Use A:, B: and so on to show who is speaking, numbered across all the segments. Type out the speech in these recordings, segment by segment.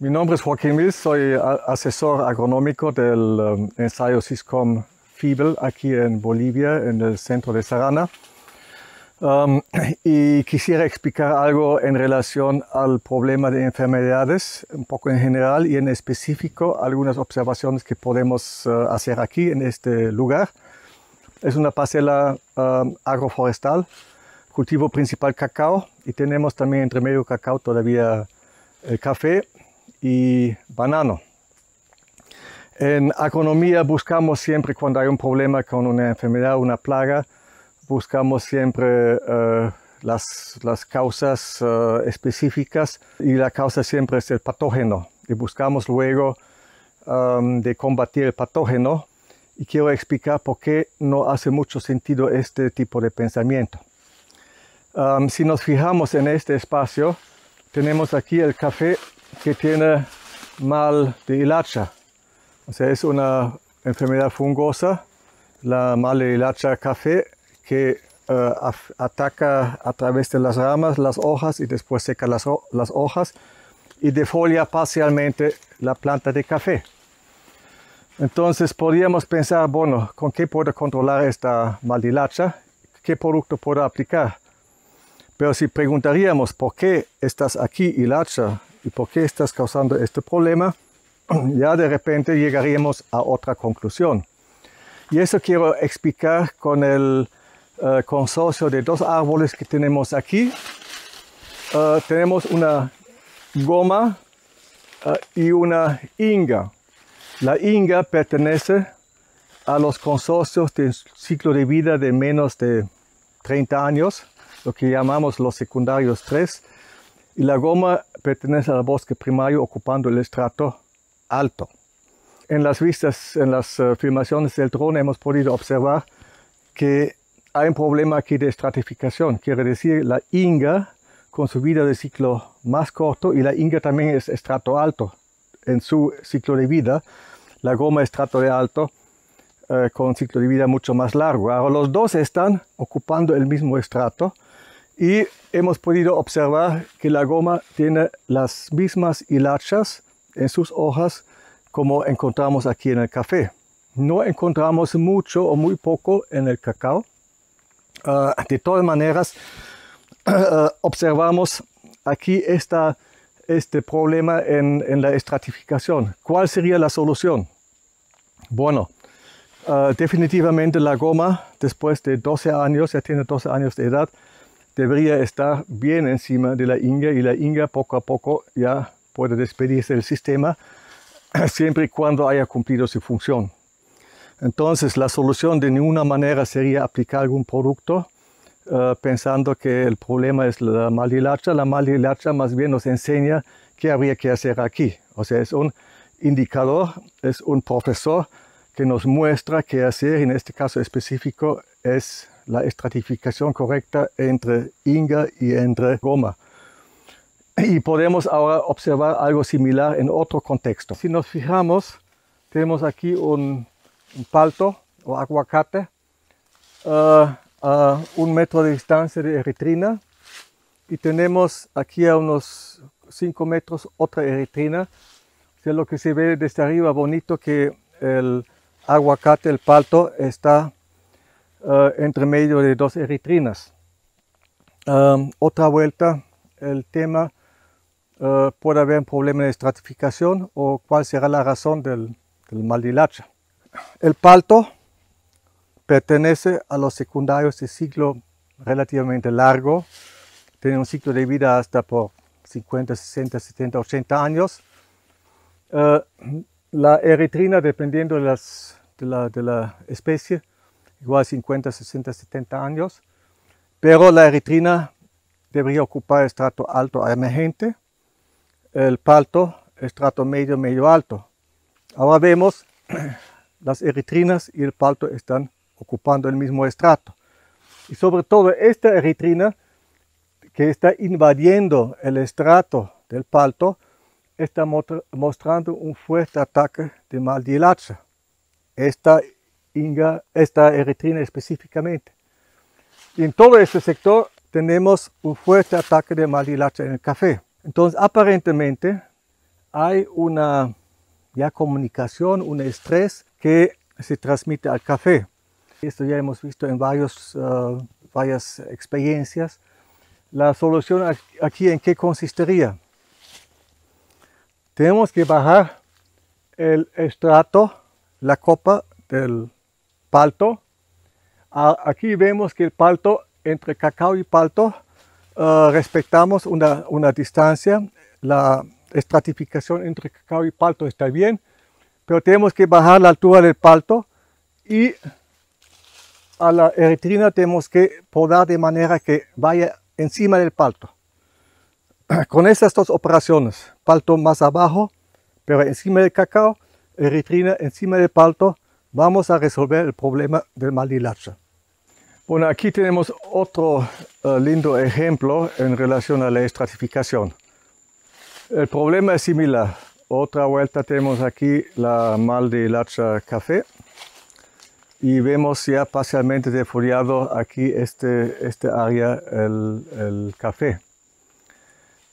A: Mi nombre es Joaquín Mills, soy asesor agronómico del um, ensayo SISCOM FIBEL aquí en Bolivia, en el centro de Sarana. Um, y quisiera explicar algo en relación al problema de enfermedades, un poco en general y en específico algunas observaciones que podemos uh, hacer aquí en este lugar. Es una parcela um, agroforestal, cultivo principal cacao y tenemos también entre medio cacao todavía el eh, café y banano. En economía buscamos siempre cuando hay un problema con una enfermedad, una plaga, buscamos siempre eh, las, causas eh, específicas y la causa siempre es el patógeno y buscamos luego um, de combatir el patógeno y quiero explicar por qué no hace mucho sentido este tipo de pensamiento. Um, si nos fijamos en este espacio, tenemos aquí el café que tiene mal de hilacha. O sea, es una enfermedad fungosa, la mal de hilacha café, que eh, ataca a través de las ramas, las hojas y después seca las, hojas y defolia parcialmente la planta de café. Entonces podríamos pensar, bueno, ¿con qué puedo controlar esta mal de hilacha? ¿Qué producto puedo aplicar? Pero si preguntaríamos por qué estás aquí, hilacha, ¿Y por qué estás causando este problema? ya de repente llegaríamos a otra conclusión. Y eso quiero explicar con el eh, consorcio de dos árboles que tenemos aquí. Eh, tenemos una goma eh, y una inga. La inga pertenece a los consorcios de ciclo de vida de menos de 30 años, lo que llamamos los secundarios 3. Y la goma pertenece al bosque primario ocupando el estrato alto. En las vistas, en las eh, filmaciones del drone hemos podido observar que hay un problema aquí de estratificación, quiere decir la inga con su vida de ciclo más corto y la inga también es estrato alto en su ciclo de vida, la goma estrato de alto eh, con ciclo de vida mucho más largo. Ahora los dos están ocupando el mismo estrato, y hemos podido observar que la goma tiene las mismas hilachas en sus hojas como encontramos aquí en el café. No encontramos mucho o muy poco en el cacao. Ah, de todas maneras, ah, observamos aquí esta, este problema en, la estratificación. ¿Cuál sería la solución? Bueno, ah, definitivamente la goma, después de 12 años, ya tiene 12 años de edad, debería estar bien encima de la Inga y la Inga poco a poco ya puede despedirse del sistema siempre y cuando haya cumplido su función. Entonces la solución de ninguna manera sería aplicar algún producto eh, pensando que el problema es la malhilacha. La malhilacha más bien nos enseña qué habría que hacer aquí. O sea, es un indicador, es un profesor que nos muestra qué hacer. En este caso específico es la estratificación correcta entre Inga y entre goma. Y podemos ahora observar algo similar en otro contexto. Si nos fijamos, tenemos aquí un, palto o aguacate a ah, ah, un metro de distancia de eritrina y tenemos aquí a unos 5 metros otra eritrina. O lo que se ve desde arriba bonito que el aguacate, el palto, está eh, entre medio de dos eritrinas. otra vuelta, el tema eh, puede haber un problema de estratificación o cuál será la razón del, del mal de El palto pertenece a los secundarios de ciclo relativamente largo, tiene un ciclo de vida hasta por 50, 60, 70, 80 años. Eh, la eritrina, dependiendo de, de la especie, igual 50, 60, 70 años, pero la eritrina debería ocupar estrato alto emergente, el palto estrato medio, medio alto. Ahora vemos, las eritrinas y el palto están ocupando el mismo estrato. Y sobre todo esta eritrina que está invadiendo el estrato del palto, está mostrando un fuerte ataque de maldilacha. Esta inga, esta eritrina específicamente. Y en todo este sector tenemos un fuerte ataque de maldilacha en el café. Entonces, aparentemente hay una ya comunicación, un estrés que se transmite al café. Esto ya hemos visto en varios, eh, varias experiencias. La solución aquí en qué consistiría. Tenemos que bajar el estrato, la copa del palto. Aquí vemos que el palto, entre cacao y palto, eh, respetamos una, una, distancia. La estratificación entre cacao y palto está bien, pero tenemos que bajar la altura del palto y a la eritrina tenemos que podar de manera que vaya encima del palto. Con estas dos operaciones, palto más abajo, pero encima del cacao, eritrina encima del palto, vamos a resolver el problema del mal de Bueno, aquí tenemos otro eh, lindo ejemplo en relación a la estratificación. El problema es similar. Otra vuelta tenemos aquí la mal de lacha café y vemos ya parcialmente defoliado aquí este, este área, el, el café.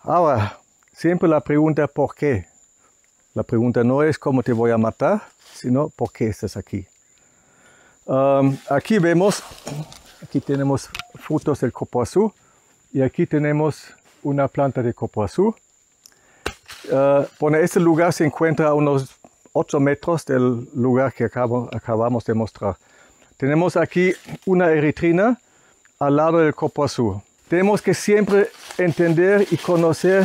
A: Ahora, siempre la pregunta ¿por qué? La pregunta no es cómo te voy a matar, sino por qué estás aquí. Um, aquí vemos, aquí tenemos frutos del azul y aquí tenemos una planta de copo azul. bueno, uh, este lugar se encuentra a unos 8 metros del lugar que acabamos de mostrar. Tenemos aquí una eritrina al lado del azul. Tenemos que siempre entender y conocer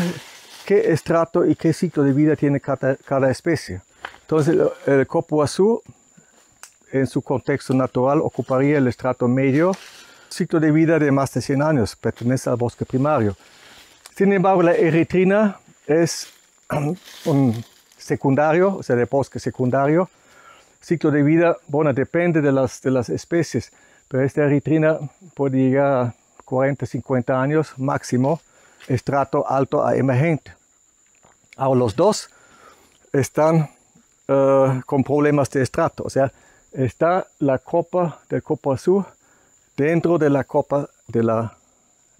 A: qué estrato y qué ciclo de vida tiene cada, especie. Entonces, el, copo azul, en su contexto natural, ocuparía el estrato medio, ciclo de vida de más de 100 años, pertenece al bosque primario. Sin embargo, la eritrina es un secundario, o sea, de bosque secundario. Ciclo de vida, bueno, depende de las, de las especies, pero esta eritrina puede llegar a 40, 50 años máximo, estrato alto a emergente. Ah, o los dos están eh, con problemas de estrato. O sea, está la copa del Copa azul dentro de la copa de la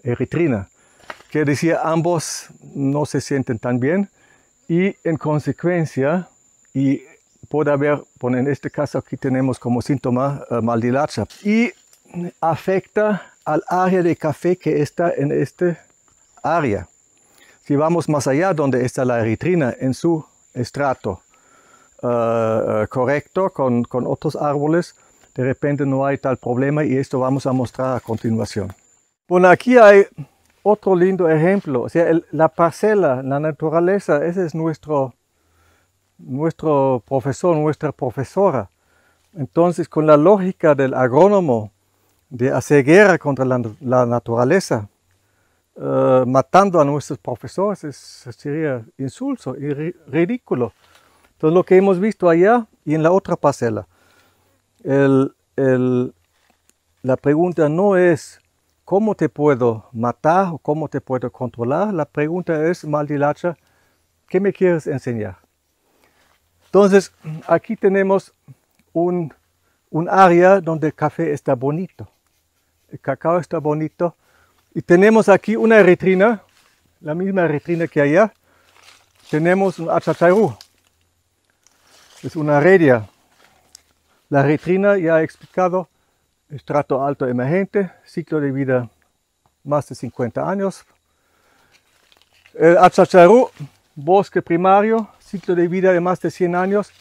A: eritrina. Que decía, ambos no se sienten tan bien y en consecuencia, y puede haber, bueno, en este caso aquí tenemos como síntoma eh, maldilacha y afecta al área de café que está en este área. Si vamos más allá donde está la eritrina en su estrato eh, eh, correcto con, otros árboles, de repente no hay tal problema y esto vamos a mostrar a continuación. Bueno, aquí hay otro lindo ejemplo. O sea, la parcela, la naturaleza, ese es nuestro, nuestro profesor, nuestra profesora. Entonces, con la lógica del agrónomo de hacer guerra contra la naturaleza, eh, matando a nuestros profesores sería insulso y ridículo. Entonces lo que hemos visto allá y en la otra parcela, la pregunta no es cómo te puedo matar o cómo te puedo controlar, la pregunta es, maldilacha, ¿qué me quieres enseñar? Entonces aquí tenemos un área donde el café está bonito, el cacao está bonito, y tenemos aquí una retrina, la misma retrina que allá. Tenemos un achachairú, es una redia. La retrina, ya he explicado, estrato alto emergente, ciclo de vida más de 50 años. El achacharú, bosque primario, ciclo de vida de más de 100 años,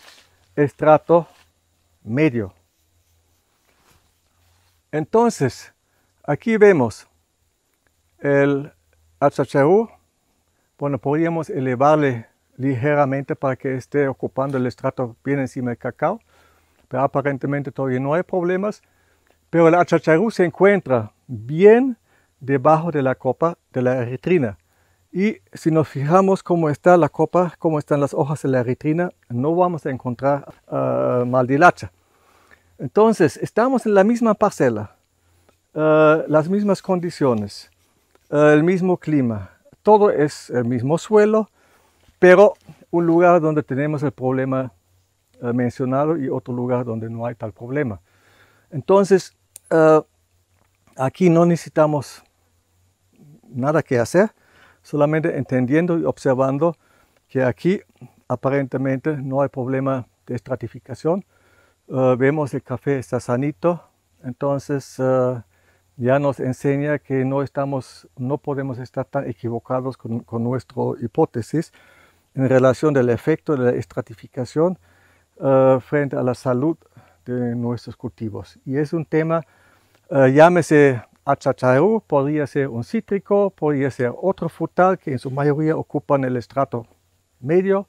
A: estrato medio. Entonces, aquí vemos el HHU, bueno, podríamos elevarle ligeramente para que esté ocupando el estrato bien encima del cacao, pero aparentemente todavía no hay problemas. Pero el HHU se encuentra bien debajo de la copa de la eritrina. Y si nos fijamos cómo está la copa, cómo están las hojas de la eritrina, no vamos a encontrar ah, maldilacha. Entonces, estamos en la misma parcela, ah, las mismas condiciones. Eh, el mismo clima, todo es el mismo suelo, pero un lugar donde tenemos el problema eh, mencionado y otro lugar donde no hay tal problema. Entonces, eh, aquí no necesitamos nada que hacer, solamente entendiendo y observando que aquí aparentemente no hay problema de estratificación. vemos el café está sanito, entonces ya nos enseña que no, estamos, no podemos estar tan equivocados con, con nuestra hipótesis en relación del efecto de la estratificación eh, frente a la salud de nuestros cultivos. Y es un tema, eh, llámese achacharú, podría ser un cítrico, podría ser otro frutal que en su mayoría ocupan el estrato medio.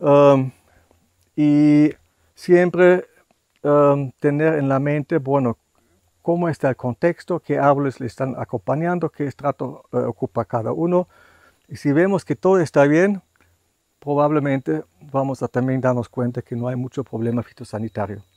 A: Em, y siempre em, tener en la mente, bueno, cómo está el contexto, qué árboles le están acompañando, qué estrato eh, ocupa cada uno. Y si vemos que todo está bien, probablemente vamos a también darnos cuenta que no hay mucho problema fitosanitario.